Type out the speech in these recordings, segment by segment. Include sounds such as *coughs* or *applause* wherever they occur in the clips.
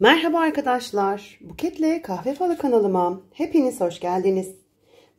Merhaba arkadaşlar. Buket'le Kahve Falı kanalıma hepiniz hoş geldiniz.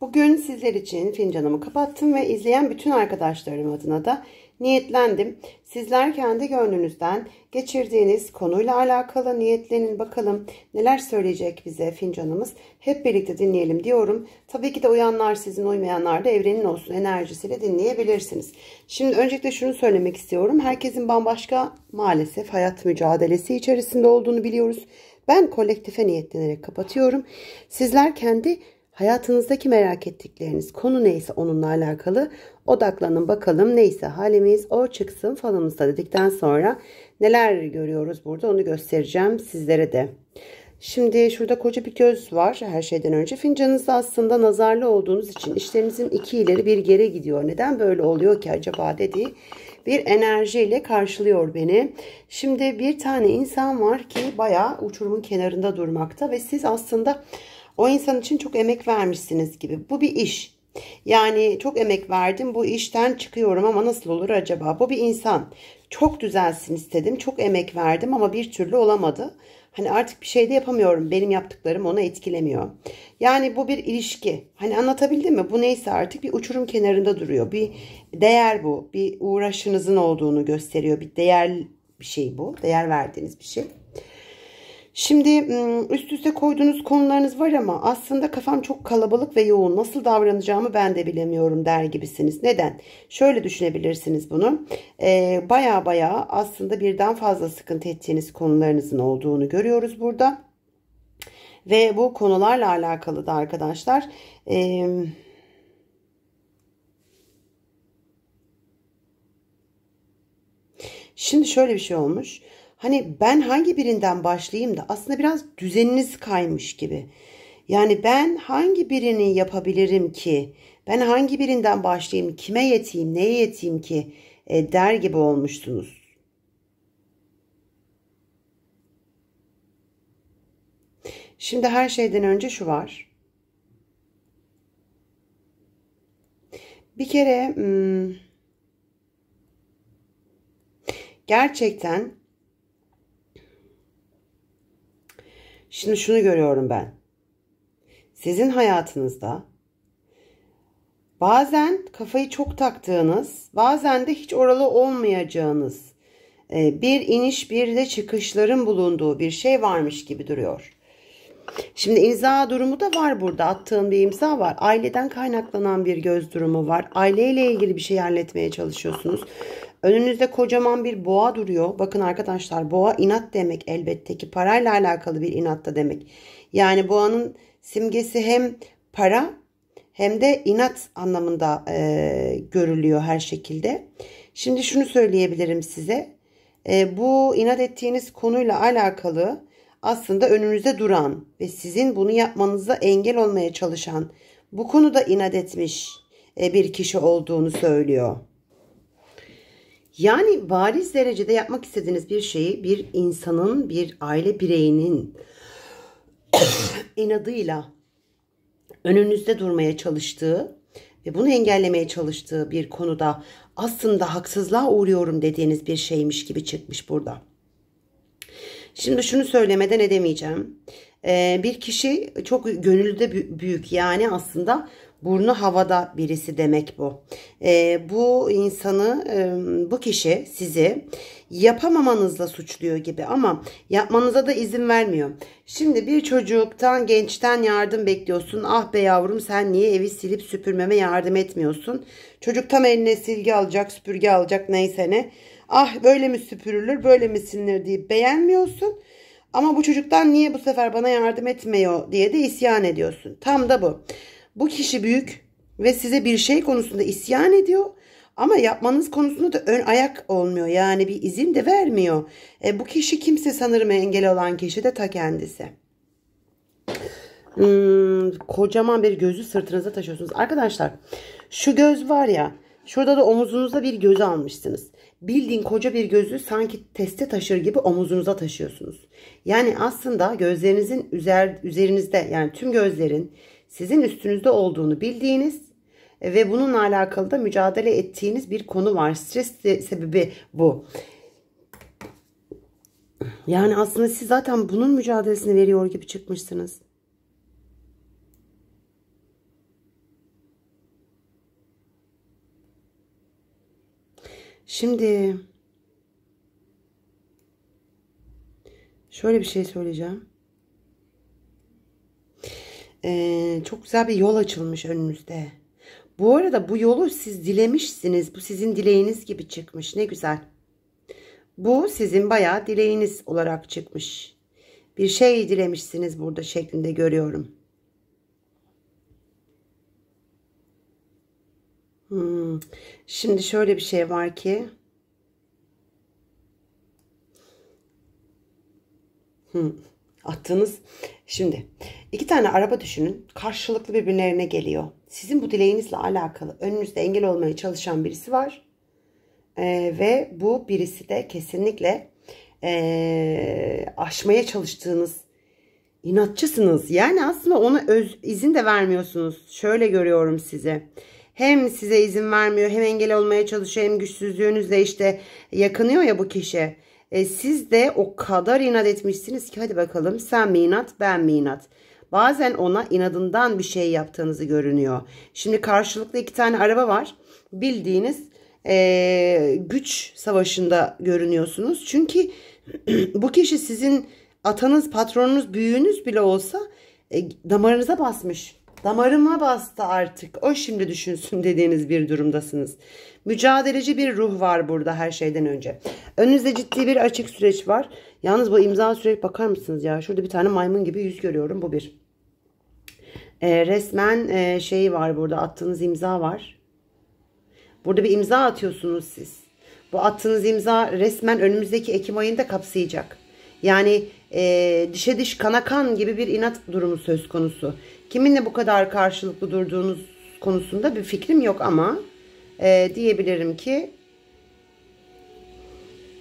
Bugün sizler için fincanımı kapattım ve izleyen bütün arkadaşlarım adına da niyetlendim. Sizler kendi gönlünüzden geçirdiğiniz konuyla alakalı niyetlenin bakalım neler söyleyecek bize fincanımız. Hep birlikte dinleyelim diyorum. Tabii ki de uyanlar sizin uymayanlar da evrenin olsun enerjisiyle dinleyebilirsiniz. Şimdi öncelikle şunu söylemek istiyorum. Herkesin bambaşka maalesef hayat mücadelesi içerisinde olduğunu biliyoruz. Ben kolektife niyetlenerek kapatıyorum. Sizler kendi hayatınızdaki merak ettikleriniz konu neyse onunla alakalı Odaklanın bakalım neyse halimiz o çıksın falımızda dedikten sonra neler görüyoruz burada onu göstereceğim sizlere de. Şimdi şurada koca bir göz var her şeyden önce. fincanınız aslında nazarlı olduğunuz için işlerinizin iki ileri bir geri gidiyor. Neden böyle oluyor ki acaba dediği bir enerjiyle karşılıyor beni. Şimdi bir tane insan var ki bayağı uçurumun kenarında durmakta ve siz aslında o insan için çok emek vermişsiniz gibi. Bu bir iş. Yani çok emek verdim bu işten çıkıyorum ama nasıl olur acaba? Bu bir insan. Çok düzelsin istedim. Çok emek verdim ama bir türlü olamadı. Hani artık bir şey de yapamıyorum. Benim yaptıklarım onu etkilemiyor. Yani bu bir ilişki. Hani anlatabildim mi? Bu neyse artık bir uçurum kenarında duruyor. Bir değer bu. Bir uğraşınızın olduğunu gösteriyor. Bir değer bir şey bu. Değer verdiğiniz bir şey. Şimdi üst üste koyduğunuz konularınız var ama aslında kafam çok kalabalık ve yoğun. Nasıl davranacağımı ben de bilemiyorum der gibisiniz. Neden? Şöyle düşünebilirsiniz bunu. Baya baya aslında birden fazla sıkıntı ettiğiniz konularınızın olduğunu görüyoruz burada. Ve bu konularla alakalı da arkadaşlar... Ee, Şimdi şöyle bir şey olmuş. Hani ben hangi birinden başlayayım da aslında biraz düzeniniz kaymış gibi. Yani ben hangi birini yapabilirim ki? Ben hangi birinden başlayayım? Kime yeteyim? Neye yeteyim ki? E, der gibi olmuşsunuz. Şimdi her şeyden önce şu var. Bir kere hmm, gerçekten Şimdi şunu görüyorum ben. Sizin hayatınızda bazen kafayı çok taktığınız, bazen de hiç oralı olmayacağınız e, bir iniş bir de çıkışların bulunduğu bir şey varmış gibi duruyor. Şimdi imza durumu da var burada. attığım bir imza var. Aileden kaynaklanan bir göz durumu var. Aileyle ilgili bir şey halletmeye çalışıyorsunuz. Önünüzde kocaman bir boğa duruyor. Bakın arkadaşlar boğa inat demek elbette ki parayla alakalı bir inat da demek. Yani boğanın simgesi hem para hem de inat anlamında e, görülüyor her şekilde. Şimdi şunu söyleyebilirim size. E, bu inat ettiğiniz konuyla alakalı aslında önünüze duran ve sizin bunu yapmanıza engel olmaya çalışan bu konuda inat etmiş e, bir kişi olduğunu söylüyor. Yani bariz derecede yapmak istediğiniz bir şeyi bir insanın, bir aile bireyinin *coughs* inadıyla önünüzde durmaya çalıştığı ve bunu engellemeye çalıştığı bir konuda aslında haksızlığa uğruyorum dediğiniz bir şeymiş gibi çıkmış burada. Şimdi şunu söylemeden edemeyeceğim. Ee, bir kişi çok gönülde büyük yani aslında burnu havada birisi demek bu. E, bu insanı, e, bu kişi sizi yapamamanızla suçluyor gibi ama yapmanıza da izin vermiyor. Şimdi bir çocuktan, gençten yardım bekliyorsun. Ah be yavrum sen niye evi silip süpürmeme yardım etmiyorsun? Çocuk tam eline silgi alacak, süpürge alacak neyse ne. Ah böyle mi süpürülür, böyle mi silinir diye beğenmiyorsun. Ama bu çocuktan niye bu sefer bana yardım etmiyor diye de isyan ediyorsun. Tam da bu. Bu kişi büyük ve size bir şey konusunda isyan ediyor. Ama yapmanız konusunda da ön ayak olmuyor. Yani bir izin de vermiyor. E, bu kişi kimse sanırım engel olan kişi de ta kendisi. Hmm, kocaman bir gözü sırtınıza taşıyorsunuz. Arkadaşlar şu göz var ya şurada da omuzunuzda bir göz almışsınız. Bildiğin koca bir gözü sanki teste taşır gibi omuzunuza taşıyorsunuz. Yani aslında gözlerinizin üzer, üzerinizde yani tüm gözlerin sizin üstünüzde olduğunu bildiğiniz ve bununla alakalı da mücadele ettiğiniz bir konu var. Stres sebebi bu. Yani aslında siz zaten bunun mücadelesini veriyor gibi çıkmışsınız. Şimdi şöyle bir şey söyleyeceğim. Ee, çok güzel bir yol açılmış önünüzde. Bu arada bu yolu siz dilemişsiniz. Bu sizin dileğiniz gibi çıkmış. Ne güzel. Bu sizin bayağı dileğiniz olarak çıkmış. Bir şey dilemişsiniz burada şeklinde görüyorum. Hmm. Şimdi şöyle bir şey var ki. Hmm attığınız. Şimdi iki tane araba düşünün. Karşılıklı birbirlerine geliyor. Sizin bu dileğinizle alakalı önünüzde engel olmaya çalışan birisi var. Ee, ve bu birisi de kesinlikle ee, aşmaya çalıştığınız inatçısınız. Yani aslında ona öz, izin de vermiyorsunuz. Şöyle görüyorum sizi. Hem size izin vermiyor hem engel olmaya çalışıyor hem güçsüzlüğünüzle işte yakınıyor ya bu kişi e, siz de o kadar inat etmişsiniz ki hadi bakalım sen mi inat ben mi inat. Bazen ona inadından bir şey yaptığınızı görünüyor. Şimdi karşılıklı iki tane araba var. Bildiğiniz e, güç savaşında görünüyorsunuz. Çünkü *clears throat* bu kişi sizin atanız, patronunuz, büyüğünüz bile olsa e, damarınıza basmış. Damarıma bastı artık. O şimdi düşünsün *laughs* dediğiniz bir durumdasınız. Mücadeleci bir ruh var burada her şeyden önce. Önünüzde ciddi bir açık süreç var. Yalnız bu imza süreci bakar mısınız ya? Şurada bir tane maymun gibi yüz görüyorum. Bu bir. E, resmen e, şeyi var burada. Attığınız imza var. Burada bir imza atıyorsunuz siz. Bu attığınız imza resmen önümüzdeki Ekim ayında kapsayacak. Yani e, dişe diş kana kan gibi bir inat durumu söz konusu. Kiminle bu kadar karşılıklı durduğunuz konusunda bir fikrim yok ama e, diyebilirim ki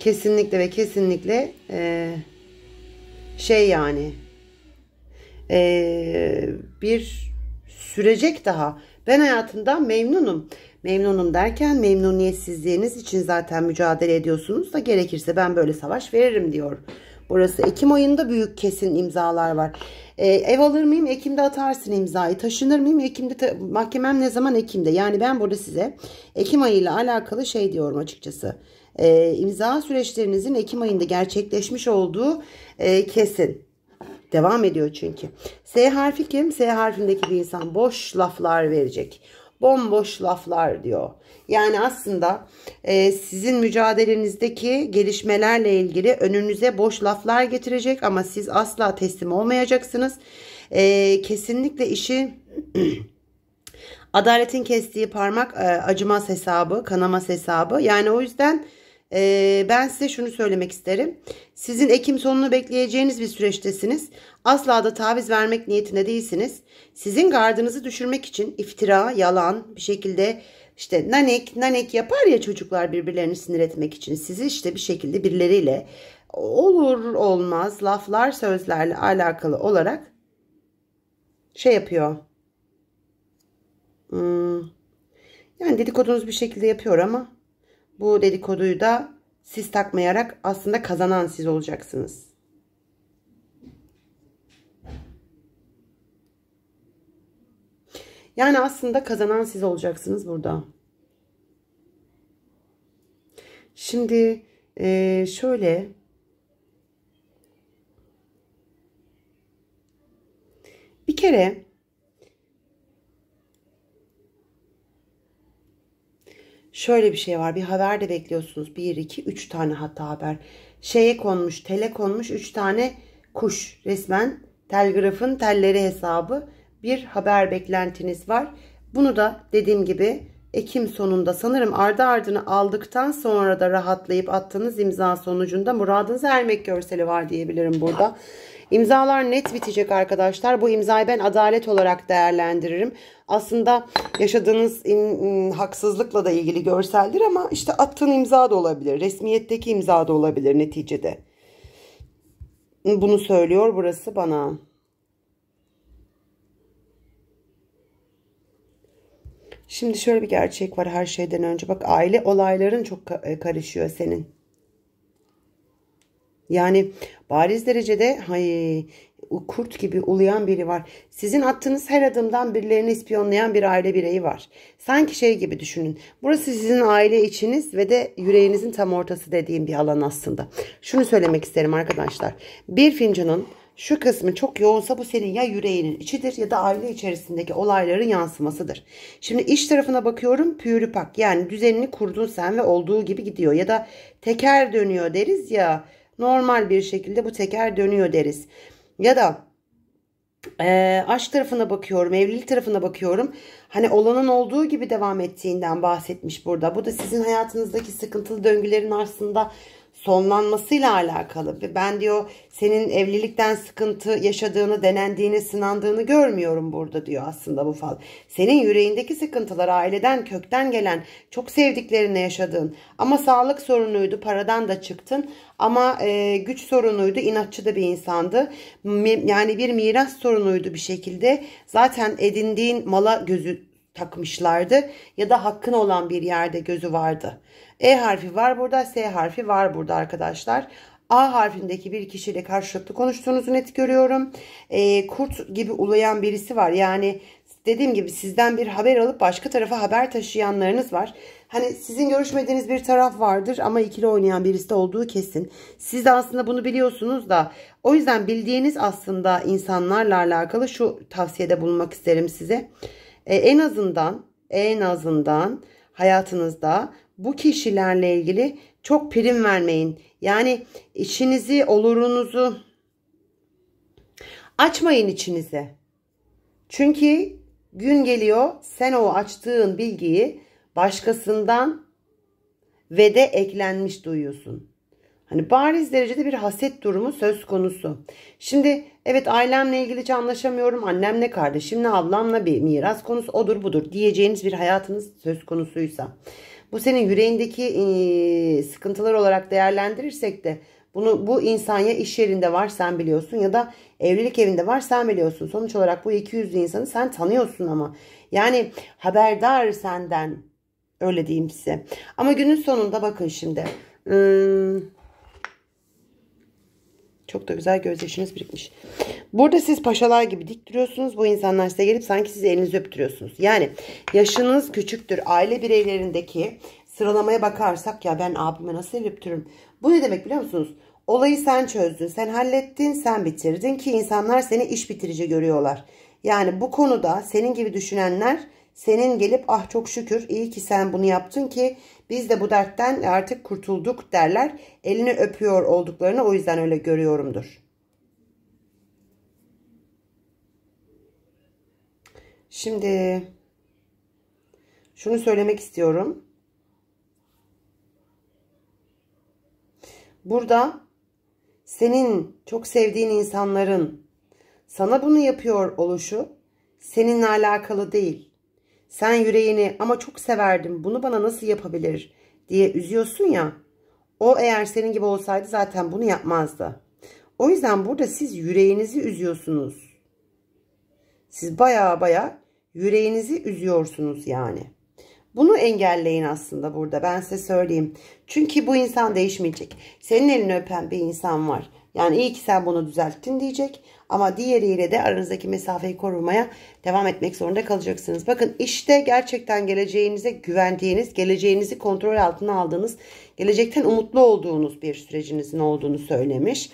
kesinlikle ve kesinlikle e, şey yani e, bir sürecek daha. Ben hayatımdan memnunum. Memnunum derken memnuniyetsizliğiniz için zaten mücadele ediyorsunuz da gerekirse ben böyle savaş veririm diyor. Burası Ekim ayında büyük kesin imzalar var. E, ev alır mıyım? Ekim'de atarsın imzayı. Taşınır mıyım? Ekim'de ta mahkemem ne zaman? Ekim'de. Yani ben burada size Ekim ayıyla alakalı şey diyorum açıkçası. E, imza süreçlerinizin Ekim ayında gerçekleşmiş olduğu e, kesin. Devam ediyor çünkü. S harfi kim? S harfindeki bir insan boş laflar verecek bomboş laflar diyor. Yani aslında e, sizin mücadelenizdeki gelişmelerle ilgili önünüze boş laflar getirecek ama siz asla teslim olmayacaksınız. E, kesinlikle işi *clears throat* adaletin kestiği parmak e, acımaz hesabı, kanamas hesabı. Yani o yüzden ee, ben size şunu söylemek isterim. Sizin Ekim sonunu bekleyeceğiniz bir süreçtesiniz. Asla da taviz vermek niyetinde değilsiniz. Sizin gardınızı düşürmek için iftira, yalan bir şekilde işte nanek nanek yapar ya çocuklar birbirlerini sinir etmek için. Sizi işte bir şekilde birileriyle olur olmaz laflar sözlerle alakalı olarak şey yapıyor. Hmm. Yani dedikodunuz bir şekilde yapıyor ama bu dedikoduyu da siz takmayarak aslında kazanan siz olacaksınız. Yani aslında kazanan siz olacaksınız burada. Şimdi e, şöyle bir kere şöyle bir şey var. Bir haber de bekliyorsunuz. 1, 2, 3 tane hatta haber. Şeye konmuş, tele konmuş 3 tane kuş. Resmen telgrafın telleri hesabı bir haber beklentiniz var. Bunu da dediğim gibi Ekim sonunda sanırım ardı ardını aldıktan sonra da rahatlayıp attığınız imza sonucunda muradınız ermek görseli var diyebilirim burada. İmzalar net bitecek arkadaşlar. Bu imzayı ben adalet olarak değerlendiririm. Aslında yaşadığınız haksızlıkla da ilgili görseldir ama işte attığın imza da olabilir. Resmiyetteki imza da olabilir neticede. Bunu söylüyor burası bana. Şimdi şöyle bir gerçek var her şeyden önce. Bak aile olayların çok e, karışıyor senin. Yani bariz derecede hay, kurt gibi uluyan biri var. Sizin attığınız her adımdan birilerini ispiyonlayan bir aile bireyi var. Sanki şey gibi düşünün. Burası sizin aile içiniz ve de yüreğinizin tam ortası dediğim bir alan aslında. Şunu söylemek isterim arkadaşlar. Bir fincanın şu kısmı çok yoğunsa bu senin ya yüreğinin içidir ya da aile içerisindeki olayların yansımasıdır. Şimdi iç tarafına bakıyorum pürüpak yani düzenini kurdun sen ve olduğu gibi gidiyor ya da teker dönüyor deriz ya normal bir şekilde bu teker dönüyor deriz. Ya da e, aşk tarafına bakıyorum, evlilik tarafına bakıyorum. Hani olanın olduğu gibi devam ettiğinden bahsetmiş burada. Bu da sizin hayatınızdaki sıkıntılı döngülerin aslında sonlanmasıyla alakalı. Ben diyor senin evlilikten sıkıntı yaşadığını, denendiğini, sınandığını görmüyorum burada diyor aslında bu fal. Senin yüreğindeki sıkıntılar aileden, kökten gelen, çok sevdiklerine yaşadığın ama sağlık sorunuydu, paradan da çıktın ama e, güç sorunuydu, inatçı da bir insandı. Yani bir miras sorunuydu bir şekilde. Zaten edindiğin mala gözü takmışlardı ya da hakkın olan bir yerde gözü vardı. E harfi var burada. S harfi var burada arkadaşlar. A harfindeki bir kişiyle karşılıklı konuştuğunuzu net görüyorum. E, kurt gibi ulayan birisi var. Yani dediğim gibi sizden bir haber alıp başka tarafa haber taşıyanlarınız var. Hani sizin görüşmediğiniz bir taraf vardır ama ikili oynayan birisi de olduğu kesin. Siz de aslında bunu biliyorsunuz da o yüzden bildiğiniz aslında insanlarla alakalı şu tavsiyede bulunmak isterim size. E, en azından en azından hayatınızda bu kişilerle ilgili çok prim vermeyin. Yani işinizi, olurunuzu açmayın içinize. Çünkü gün geliyor sen o açtığın bilgiyi başkasından ve de eklenmiş duyuyorsun. Hani bariz derecede bir haset durumu söz konusu. Şimdi evet ailemle ilgili hiç anlaşamıyorum. Annemle, kardeşimle, ablamla bir miras konusu odur budur diyeceğiniz bir hayatınız söz konusuysa. Bu senin yüreğindeki sıkıntılar olarak değerlendirirsek de bunu bu insan ya iş yerinde var sen biliyorsun ya da evlilik evinde var sen biliyorsun. Sonuç olarak bu 200 insanı sen tanıyorsun ama. Yani haberdar senden öyle diyeyim size. Ama günün sonunda bakın şimdi. Hmm, çok da güzel gözyaşınız birikmiş. Burada siz paşalar gibi dik duruyorsunuz. Bu insanlar size gelip sanki sizi elinizi öptürüyorsunuz. Yani yaşınız küçüktür. Aile bireylerindeki sıralamaya bakarsak ya ben abime nasıl öptürürüm? Bu ne demek biliyor musunuz? Olayı sen çözdün, sen hallettin, sen bitirdin ki insanlar seni iş bitirici görüyorlar. Yani bu konuda senin gibi düşünenler senin gelip ah çok şükür iyi ki sen bunu yaptın ki biz de bu dertten artık kurtulduk derler. Elini öpüyor olduklarını o yüzden öyle görüyorumdur. Şimdi şunu söylemek istiyorum. Burada senin çok sevdiğin insanların sana bunu yapıyor oluşu seninle alakalı değil. Sen yüreğini ama çok severdim bunu bana nasıl yapabilir diye üzüyorsun ya. O eğer senin gibi olsaydı zaten bunu yapmazdı. O yüzden burada siz yüreğinizi üzüyorsunuz. Siz baya baya yüreğinizi üzüyorsunuz yani. Bunu engelleyin aslında burada ben size söyleyeyim. Çünkü bu insan değişmeyecek. Senin elini öpen bir insan var. Yani iyi ki sen bunu düzelttin diyecek. Ama diğeriyle de aranızdaki mesafeyi korumaya devam etmek zorunda kalacaksınız. Bakın işte gerçekten geleceğinize güvendiğiniz, geleceğinizi kontrol altına aldığınız, gelecekten umutlu olduğunuz bir sürecinizin olduğunu söylemiş.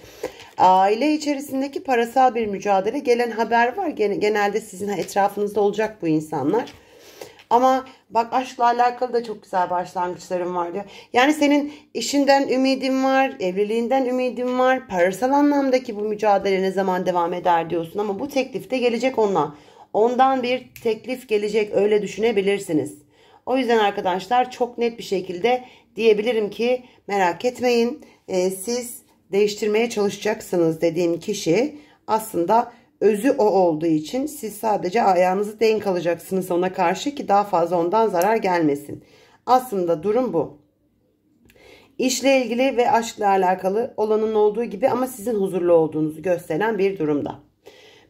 Aile içerisindeki parasal bir mücadele gelen haber var. Genelde sizin etrafınızda olacak bu insanlar. Ama bak aşkla alakalı da çok güzel başlangıçlarım var diyor. Yani senin işinden ümidin var, evliliğinden ümidin var. Parasal anlamdaki bu mücadele ne zaman devam eder diyorsun ama bu teklif de gelecek onunla. Ondan bir teklif gelecek öyle düşünebilirsiniz. O yüzden arkadaşlar çok net bir şekilde diyebilirim ki merak etmeyin. E, siz değiştirmeye çalışacaksınız dediğim kişi aslında özü o olduğu için siz sadece ayağınızı denk alacaksınız ona karşı ki daha fazla ondan zarar gelmesin. Aslında durum bu. İşle ilgili ve aşkla alakalı olanın olduğu gibi ama sizin huzurlu olduğunuzu gösteren bir durumda.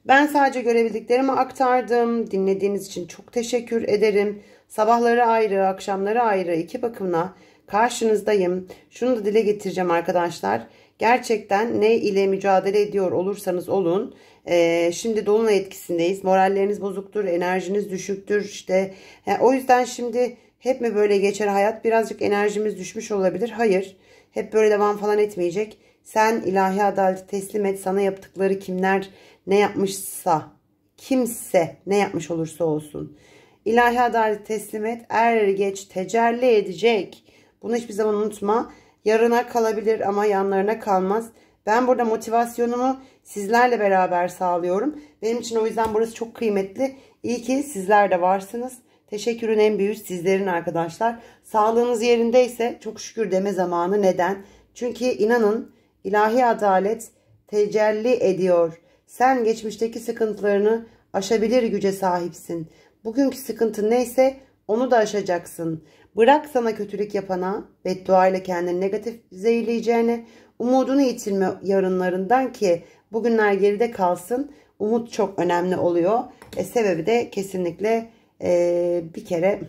Ben sadece görebildiklerimi aktardım. Dinlediğiniz için çok teşekkür ederim. Sabahları ayrı, akşamları ayrı iki bakımla karşınızdayım. Şunu da dile getireceğim arkadaşlar. Arkadaşlar Gerçekten ne ile mücadele ediyor olursanız olun. E, şimdi dolunay etkisindeyiz. Moralleriniz bozuktur, enerjiniz düşüktür. İşte yani e, o yüzden şimdi hep mi böyle geçer hayat? Birazcık enerjimiz düşmüş olabilir. Hayır. Hep böyle devam falan etmeyecek. Sen ilahi adaleti teslim et. Sana yaptıkları kimler ne yapmışsa, kimse ne yapmış olursa olsun. İlahi adaleti teslim et. Er geç tecelli edecek. Bunu hiçbir zaman unutma. Yarına kalabilir ama yanlarına kalmaz. Ben burada motivasyonumu sizlerle beraber sağlıyorum. Benim için o yüzden burası çok kıymetli. İyi ki sizler de varsınız. Teşekkürün en büyüğü sizlerin arkadaşlar. Sağlığınız yerindeyse çok şükür deme zamanı neden? Çünkü inanın ilahi adalet tecelli ediyor. Sen geçmişteki sıkıntılarını aşabilir güce sahipsin. Bugünkü sıkıntı neyse onu da aşacaksın. Bırak sana kötülük yapana, beddua ile kendini negatif zehirleyeceğine, umudunu yitirme yarınlarından ki bugünler geride kalsın. Umut çok önemli oluyor. E, sebebi de kesinlikle e, bir kere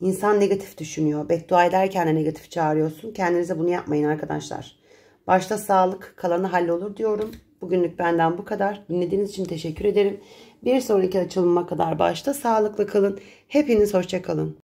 insan negatif düşünüyor. Beddua ederken de negatif çağırıyorsun. Kendinize bunu yapmayın arkadaşlar. Başta sağlık kalanı hallolur diyorum. Bugünlük benden bu kadar. Dinlediğiniz için teşekkür ederim. Bir sonraki açılıma kadar başta sağlıklı kalın. Hepiniz hoşça kalın.